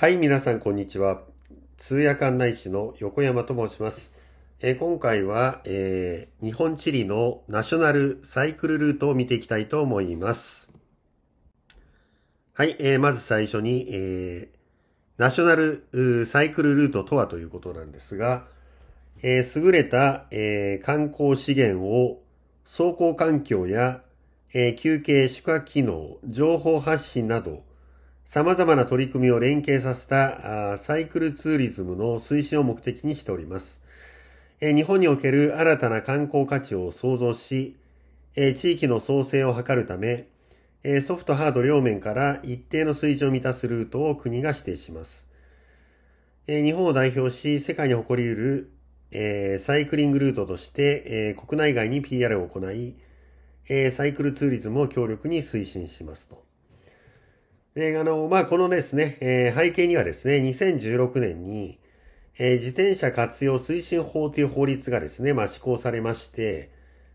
はい、皆さん、こんにちは。通訳案内士の横山と申します。え今回は、えー、日本地理のナショナルサイクルルートを見ていきたいと思います。はい、えー、まず最初に、えナショナルサイクルルートとはということなんですが、え優れた、え観光資源を走行環境や、え休憩、宿泊機能、情報発信など、様々な取り組みを連携させたサイクルツーリズムの推進を目的にしております。日本における新たな観光価値を創造し、地域の創生を図るため、ソフトハード両面から一定の水準を満たすルートを国が指定します。日本を代表し、世界に誇り得るサイクリングルートとして国内外に PR を行い、サイクルツーリズムを強力に推進しますと。で、あの、まあ、このですね、えー、背景にはですね、2016年に、えー、自転車活用推進法という法律がですね、まあ、施行されまして、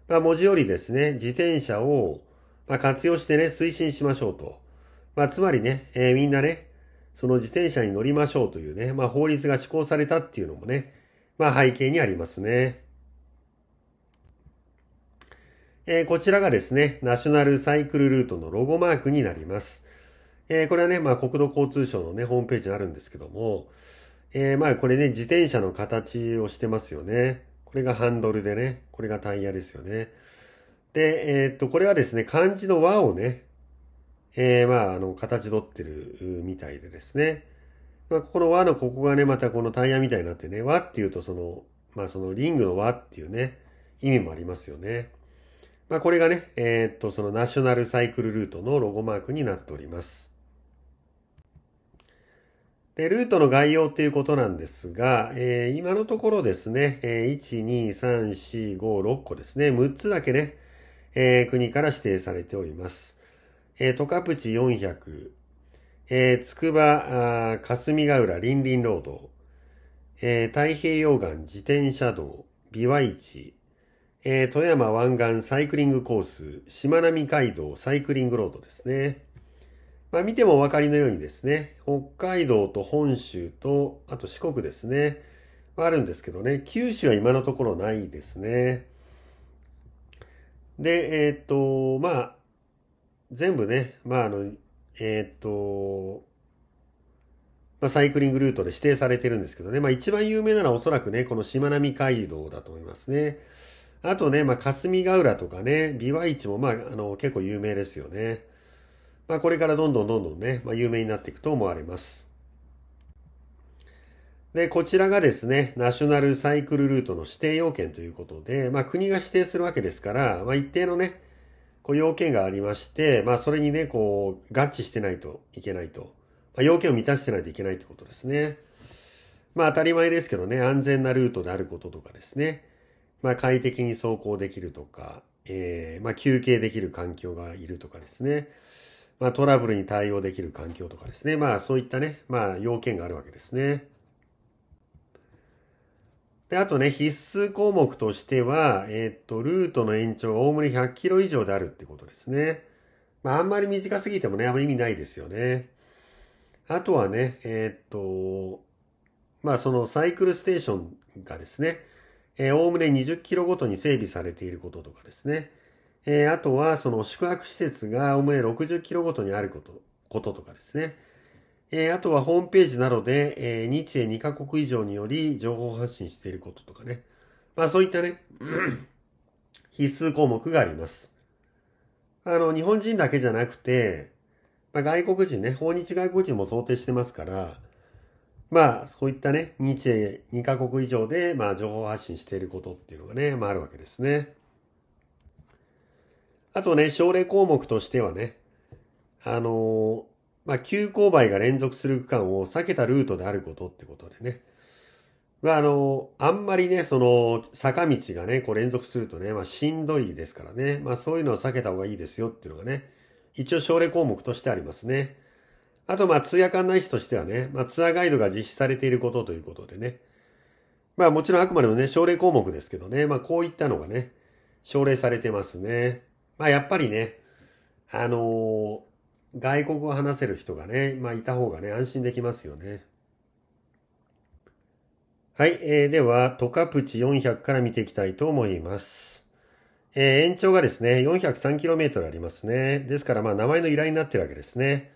まあ、文字よりですね、自転車を、ま活用してね、推進しましょうと。まあ、つまりね、えー、みんなね、その自転車に乗りましょうというね、まあ、法律が施行されたっていうのもね、まあ、背景にありますね。えー、こちらがですね、ナショナルサイクルルートのロゴマークになります。えー、これはね、まあ、国土交通省のね、ホームページにあるんですけども、えー、まあ、これね、自転車の形をしてますよね。これがハンドルでね、これがタイヤですよね。で、えー、っと、これはですね、漢字の和をね、えー、まあ、あの、形取ってるみたいでですね。まあ、ここの和のここがね、またこのタイヤみたいになってね、和っていうとその、まあ、そのリングの和っていうね、意味もありますよね。まあ、これがね、えー、っと、そのナショナルサイクルルートのロゴマークになっております。で、ルートの概要っていうことなんですが、えー、今のところですね、えー、1、2、3、4、5、6個ですね、6つだけね、えー、国から指定されております。えー、トカプチ400、えー、つくば、霞ヶ浦、林林ロード、えー、太平洋岸自転車道、美和市、えー、富山湾岸サイクリングコース、しまなみ海道サイクリングロードですね。まあ、見てもお分かりのようにですね、北海道と本州と、あと四国ですね、あるんですけどね、九州は今のところないですね。で、えー、っと、まあ、全部ね、まあ、あの、えー、っと、まあ、サイクリングルートで指定されてるんですけどね。まあ、一番有名なのはおそらくね、このしまなみ海道だと思いますね。あとね、まあ、霞ヶ浦とかね、美和市もまあ、あの、結構有名ですよね。まあ、これからどんどんどんどんね、まあ、有名になっていくと思われます。で、こちらがですね、ナショナルサイクルルートの指定要件ということで、まあ、国が指定するわけですから、まあ、一定のね、こう要件がありまして、まあ、それにね、こう、合致してないといけないと。まあ、要件を満たしてないといけないってことですね。まあ、当たり前ですけどね、安全なルートであることとかですね。まあ、快適に走行できるとか、えー、まあ、休憩できる環境がいるとかですね。まあ、トラブルに対応できる環境とかですね。まあ、そういったね、まあ、要件があるわけですね。で、あとね、必須項目としては、えっ、と、ルートの延長がおおむね100キロ以上であるってことですね。まあ、あんまり短すぎてもね、あんま意味ないですよね。あとはね、えっ、と、まあ、そのサイクルステーションがですね、えおおむね20キロごとに整備されていることとかですね。えー、あとはその宿泊施設がおむね60キロごとにあること、こととかですね。えー、あとはホームページなどで、えー、日英2カ国以上により情報発信していることとかね。まあそういったね、必須項目があります。あの、日本人だけじゃなくて、まあ、外国人ね、訪日外国人も想定してますから、まあそういったね、日英2カ国以上で、まあ情報発信していることっていうのがね、まああるわけですね。あとね、症例項目としてはね、あのー、まあ、急勾配が連続する区間を避けたルートであることってことでね。まあ、あのー、あんまりね、その、坂道がね、こう連続するとね、まあ、しんどいですからね。まあ、そういうのは避けた方がいいですよっていうのがね、一応症例項目としてありますね。あと、まあ、通夜館内市としてはね、まあ、ツアーガイドが実施されていることということでね。まあ、もちろんあくまでもね、症例項目ですけどね、まあ、こういったのがね、奨励されてますね。まあやっぱりね、あのー、外国を話せる人がね、まあいた方がね、安心できますよね。はい、えー、では、トカプチ400から見ていきたいと思います。えー、延長がですね、403km ありますね。ですから、まあ名前の依頼になってるわけですね。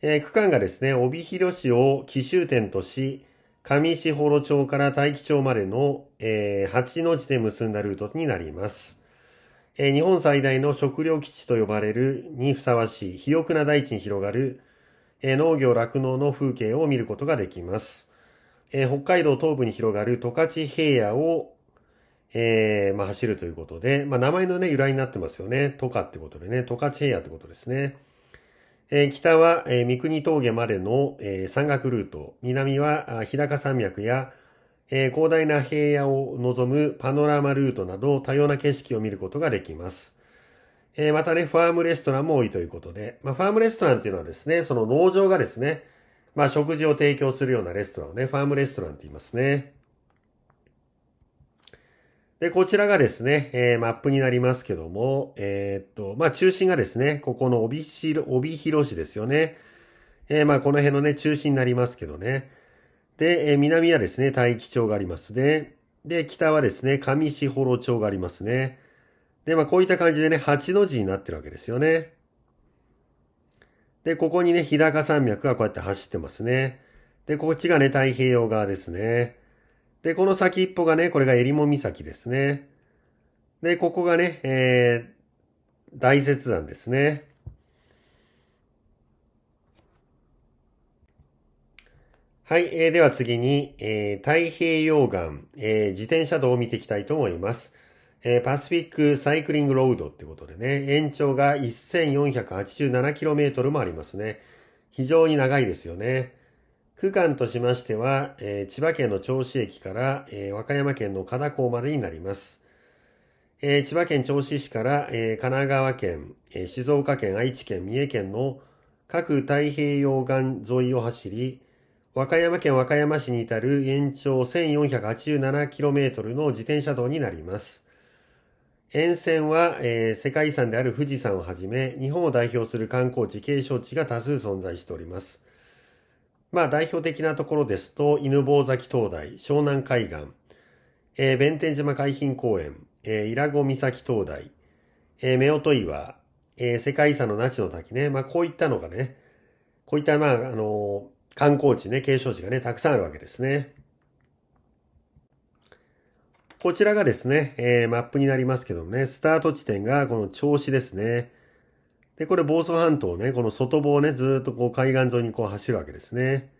えー、区間がですね、帯広市を奇襲点とし、上士幌町から大樹町までの、えー、8の字で結んだルートになります。えー、日本最大の食糧基地と呼ばれるにふさわしい肥沃な大地に広がる、えー、農業酪農の風景を見ることができます。えー、北海道東部に広がる十勝平野を、えー、まあ、走るということで、まあ、名前のね、由来になってますよね。十勝ってことでね、十勝平野ってことですね。えー、北は、えー、三国峠までの、えー、山岳ルート、南は日高山脈やえー、広大な平野を望むパノラマルートなど多様な景色を見ることができます。えー、またね、ファームレストランも多いということで、まあ、ファームレストランっていうのはですね、その農場がですね、まあ、食事を提供するようなレストランをね、ファームレストランって言いますね。で、こちらがですね、えー、マップになりますけども、えー、っと、まあ、中心がですね、ここの帯広、帯広市ですよね。えまあ、この辺のね、中心になりますけどね。で、え南はですね、大気町がありますね。で、北はですね、上士幌町がありますね。で、まあこういった感じでね、8の字になってるわけですよね。で、ここにね、日高山脈がこうやって走ってますね。で、こっちがね、太平洋側ですね。で、この先っぽがね、これが襟裳岬ですね。で、ここがね、えー、大雪山ですね。はい、えー、では次に、えー、太平洋岸、えー、自転車道を見ていきたいと思います。えー、パシフィックサイクリングロードってことでね、延長が 1487km もありますね。非常に長いですよね。区間としましては、えー、千葉県の銚子駅から、えー、和歌山県の加田港までになります。えー、千葉県銚子市から、え神奈川県、え静岡県、愛知県、三重県の各太平洋岸沿いを走り、和歌山県和歌山市に至る延長 1487km の自転車道になります。沿線は、えー、世界遺産である富士山をはじめ、日本を代表する観光地、景勝地が多数存在しております。まあ代表的なところですと、犬坊崎灯台、湘南海岸、えー、弁天島海浜公園、えー、伊良湖岬灯台、えー、夫婦岩、えー、世界遺産の那智の滝ね、まあこういったのがね、こういったまああのー観光地ね、景勝地がね、たくさんあるわけですね。こちらがですね、えー、マップになりますけどもね、スタート地点がこの銚子ですね。で、これ房総半島ね、この外房ね、ずっとこう海岸沿いにこう走るわけですね。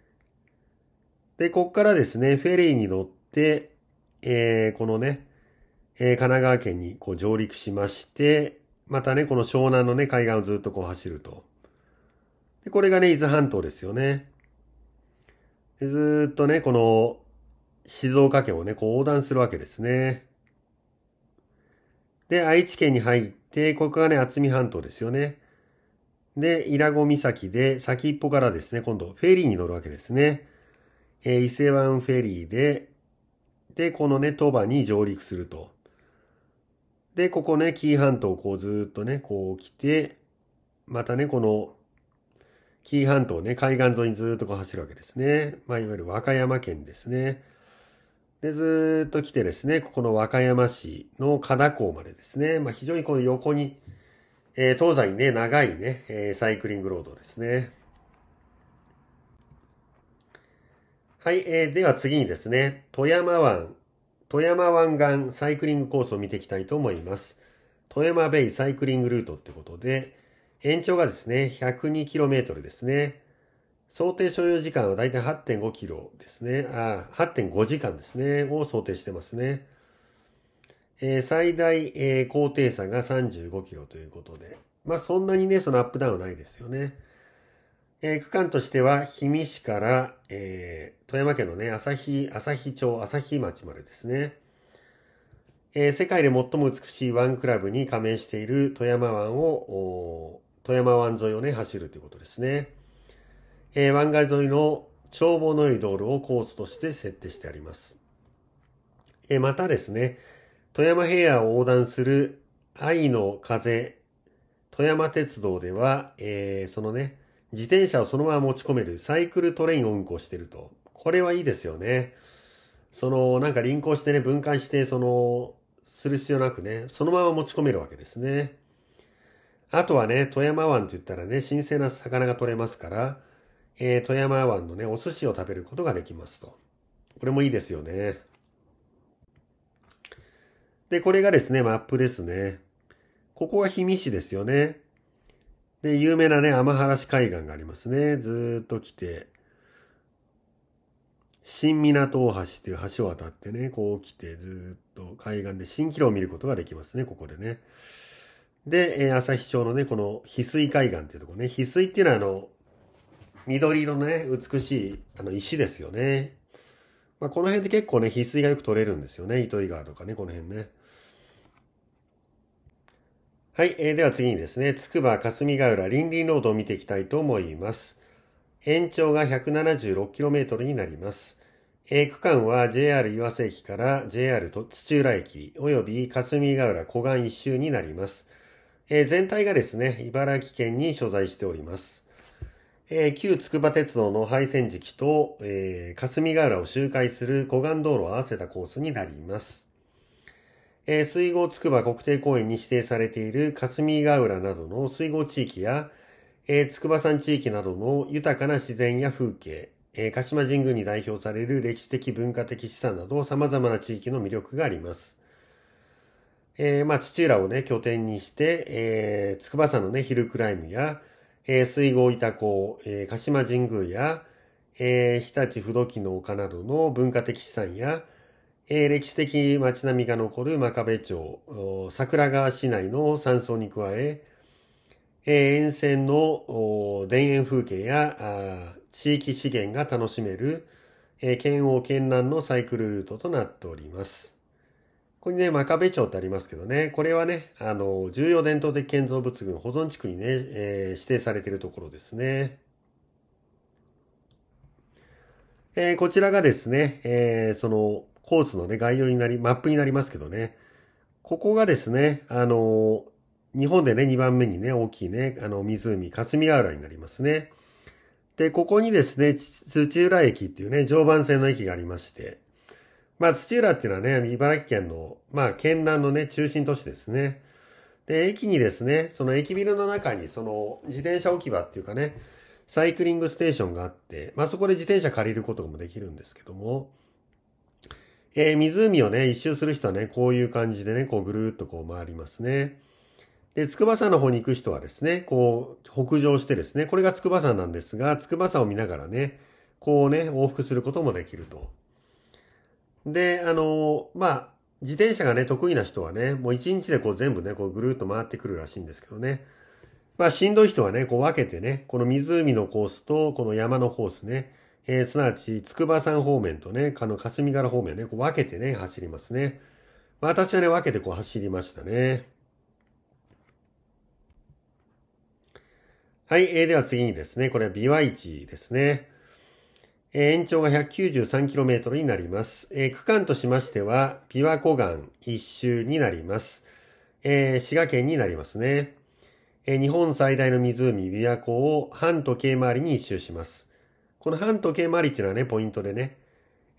で、こっからですね、フェリーに乗って、えー、このね、えー、神奈川県にこう上陸しまして、またね、この湘南のね、海岸をずっとこう走ると。で、これがね、伊豆半島ですよね。ずっとね、この静岡県をね、こう横断するわけですね。で、愛知県に入って、ここがね、厚見半島ですよね。で、伊良湖岬で先っぽからですね、今度フェリーに乗るわけですね。えー、伊勢湾フェリーで、で、このね、鳥羽に上陸すると。で、ここね、紀伊半島をこうずっとね、こう来て、またね、この紀伊半島ね、海岸沿いにずっとこう走るわけですね。まあ、いわゆる和歌山県ですね。で、ずっと来てですね、ここの和歌山市の加田港までですね、まあ、非常にこの横に、えー、東西にね、長いね、えー、サイクリングロードですね。はい、えー、では次にですね、富山湾、富山湾岸サイクリングコースを見ていきたいと思います。富山ベイサイクリングルートってことで、延長がですね、102km ですね。想定所要時間はだいたい8.5キロですね。あ、8.5時間ですね。を想定してますね。えー、最大、えー、高低差が35キロということで。まあそんなにね、そのアップダウンはないですよね。えー、区間としては、氷見市から、えー、富山県のね、朝日、朝日町、朝日町までですね。えー、世界で最も美しいワンクラブに加盟している富山湾を、富山湾沿いをね、走るということですね。えー、湾岸沿いの眺望の良い道路をコースとして設定してあります。えー、またですね、富山平野を横断する愛の風富山鉄道では、えー、そのね、自転車をそのまま持ち込めるサイクルトレインを運行してると。これはいいですよね。その、なんか輪行してね、分解して、その、する必要なくね、そのまま持ち込めるわけですね。あとはね、富山湾って言ったらね、新鮮な魚が取れますから、えー、富山湾のね、お寿司を食べることができますと。これもいいですよね。で、これがですね、マップですね。ここは氷見市ですよね。で、有名なね、天原市海岸がありますね。ずっと来て、新港大橋っていう橋を渡ってね、こう来て、ずっと海岸で新キロを見ることができますね、ここでね。で、えー、朝町のね、この翡翠海岸っていうとこね、翡翠っていうのはあの、緑色のね、美しいあの石ですよね。まあ、この辺で結構ね、翡翠がよく取れるんですよね。糸魚川とかね、この辺ね。はい、えー、では次にですね、つくば霞ヶ浦林林ロードを見ていきたいと思います。延長が 176km になります。えー、区間は JR 岩瀬駅から JR 土浦駅及び霞ヶ浦湖岸一周になります。えー、全体がですね、茨城県に所在しております。えー、旧筑波鉄道の廃線時期と、えー、霞ヶ浦を周回する湖岸道路を合わせたコースになります。えー、水郷筑波国定公園に指定されている霞ヶ浦などの水郷地域や、えー、筑波山地域などの豊かな自然や風景、えー、鹿島神宮に代表される歴史的文化的資産など様々な地域の魅力があります。えー、まあ、土浦をね、拠点にして、えー、筑波山のね、ヒルクライムや、えー、水郷板港、えー、鹿島神宮や、えー、日立不動機の丘などの文化的資産や、えー、歴史的街並みが残る真壁町、桜川市内の山荘に加え、えー、沿線の田園風景や地域資源が楽しめる、えー、県央県南のサイクルルートとなっております。ここにね、真壁町ってありますけどね、これはね、あの、重要伝統的建造物群保存地区にね、えー、指定されているところですね。えー、こちらがですね、えー、そのコースのね、概要になり、マップになりますけどね、ここがですね、あの、日本でね、2番目にね、大きいね、あの、湖、霞ヶ浦になりますね。で、ここにですね、土浦駅っていうね、常磐線の駅がありまして、まあ、土浦っていうのはね、茨城県の、まあ、県南のね、中心都市ですね。で、駅にですね、その駅ビルの中に、その、自転車置き場っていうかね、サイクリングステーションがあって、まあ、そこで自転車借りることもできるんですけども、えー、湖をね、一周する人はね、こういう感じでね、こうぐるーっとこう回りますね。で、筑波山の方に行く人はですね、こう、北上してですね、これが筑波山なんですが、筑波山を見ながらね、こうね、往復することもできると。で、あの、まあ、自転車がね、得意な人はね、もう一日でこう全部ね、こうぐるっと回ってくるらしいんですけどね。まあ、しんどい人はね、こう分けてね、この湖のコースと、この山のコースね、えー、すなわち、筑波山方面とね、かの、霞ヶ浦方面ね、こう分けてね、走りますね。ま私はね、分けてこう走りましたね。はい、えー、では次にですね、これは美和市ですね。延長が 193km になります。区間としましては、琵琶湖岸一周になります。滋賀県になりますね。日本最大の湖、琵琶湖を半時計回りに一周します。この半時計回りっていうのはね、ポイントでね、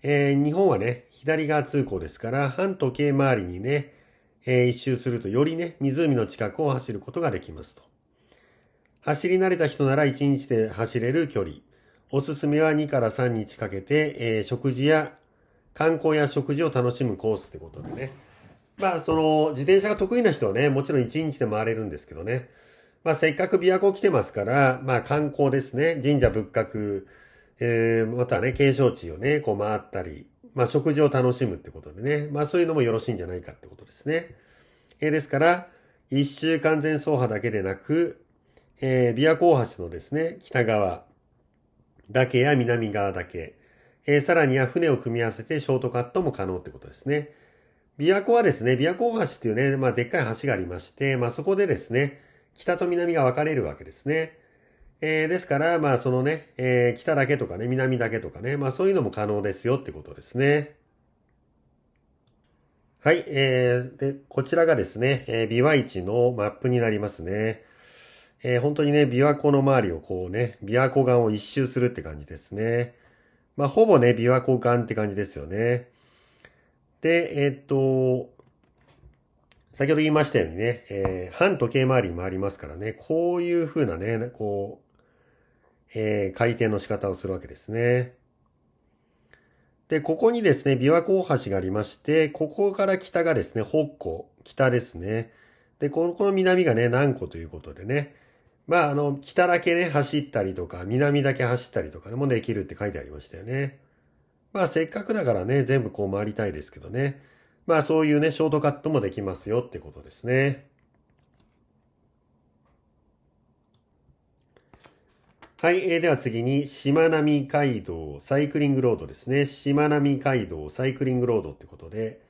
えー、日本はね、左側通行ですから、半時計回りにね、えー、一周するとよりね、湖の近くを走ることができますと。走り慣れた人なら1日で走れる距離。おすすめは2から3日かけて、えー、食事や、観光や食事を楽しむコースってことでね。まあ、その、自転車が得意な人はね、もちろん1日で回れるんですけどね。まあ、せっかく琵琶湖来てますから、まあ、観光ですね。神社仏閣、えー、またね、景勝地をね、こう回ったり、まあ、食事を楽しむってことでね。まあ、そういうのもよろしいんじゃないかってことですね。えー、ですから、一周完全走破だけでなく、えー、琵琶湖大橋のですね、北側、だけや南側け、えー、さらには船を組み合わせてショートカットも可能ってことですね。琵琶湖はですね、琵琶湖大橋っていうね、まあ、でっかい橋がありまして、まあ、そこでですね、北と南が分かれるわけですね。えー、ですから、まあ、そのね、えー、北だけとかね、南だけとかね、まあ、そういうのも可能ですよってことですね。はい、えー、で、こちらがですね、えー、ビワ市のマップになりますね。えー、本当にね、琵琶湖の周りをこうね、琵琶湖岸を一周するって感じですね。まあ、ほぼね、琵琶湖岸って感じですよね。で、えー、っと、先ほど言いましたようにね、えー、反時計回りに回りますからね、こういう風なね、こう、えー、回転の仕方をするわけですね。で、ここにですね、琵琶湖大橋がありまして、ここから北がですね、北湖、北ですね。で、この、この南がね、南湖ということでね、まあ、あの、北だけね、走ったりとか、南だけ走ったりとかでもできるって書いてありましたよね。まあ、せっかくだからね、全部こう回りたいですけどね。まあ、そういうね、ショートカットもできますよってことですね。はい、えー、では次に、しまなみ海道サイクリングロードですね。しまなみ海道サイクリングロードってことで、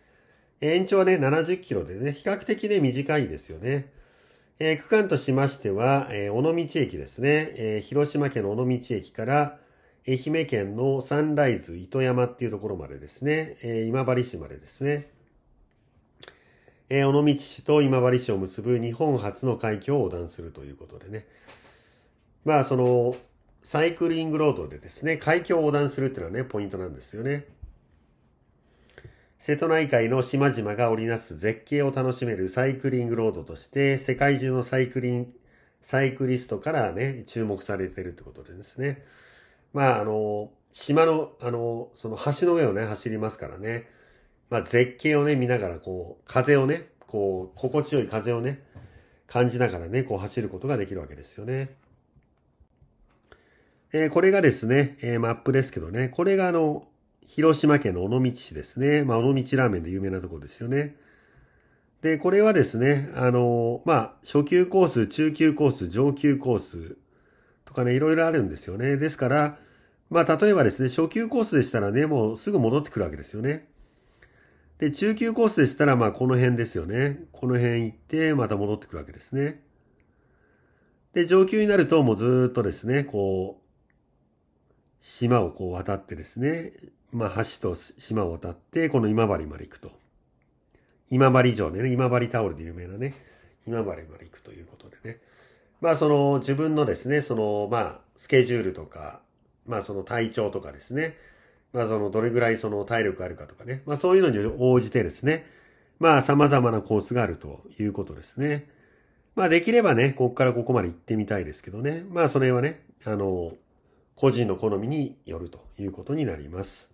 延長はね、70キロでね、比較的ね、短いですよね。えー、区間としましては、えー、尾道駅ですね、えー、広島県の尾道駅から、愛媛県のサンライズ糸山っていうところまでですね、え今治市までですね、え尾道市と今治市を結ぶ日本初の海峡を横断するということでね。まあ、その、サイクリングロードでですね、海峡を横断するっていうのはね、ポイントなんですよね。瀬戸内海の島々が織りなす絶景を楽しめるサイクリングロードとして、世界中のサイクリン、サイクリストからね、注目されてるってことでですね。まあ、あの、島の、あの、その橋の上をね、走りますからね。まあ、絶景をね、見ながら、こう、風をね、こう、心地よい風をね、感じながらね、こう走ることができるわけですよね。えー、これがですね、えー、マップですけどね、これがあの、広島県の尾道市ですね。まあ、尾道ラーメンで有名なところですよね。で、これはですね、あの、まあ、初級コース、中級コース、上級コースとかね、いろいろあるんですよね。ですから、まあ、例えばですね、初級コースでしたらね、もうすぐ戻ってくるわけですよね。で、中級コースでしたら、まあ、この辺ですよね。この辺行って、また戻ってくるわけですね。で、上級になると、もうずっとですね、こう、島をこう渡ってですね、まあ、橋と島を渡って、この今治まで行くと。今治城ね、今治タオルで有名なね、今治まで行くということでね。まあ、その自分のですね、その、まあ、スケジュールとか、まあ、その体調とかですね、まあ、その、どれぐらいその体力あるかとかね、まあ、そういうのに応じてですね、まあ、様々なコースがあるということですね。まあ、できればね、ここからここまで行ってみたいですけどね、まあ、その辺はね、あの、個人の好みによるということになります。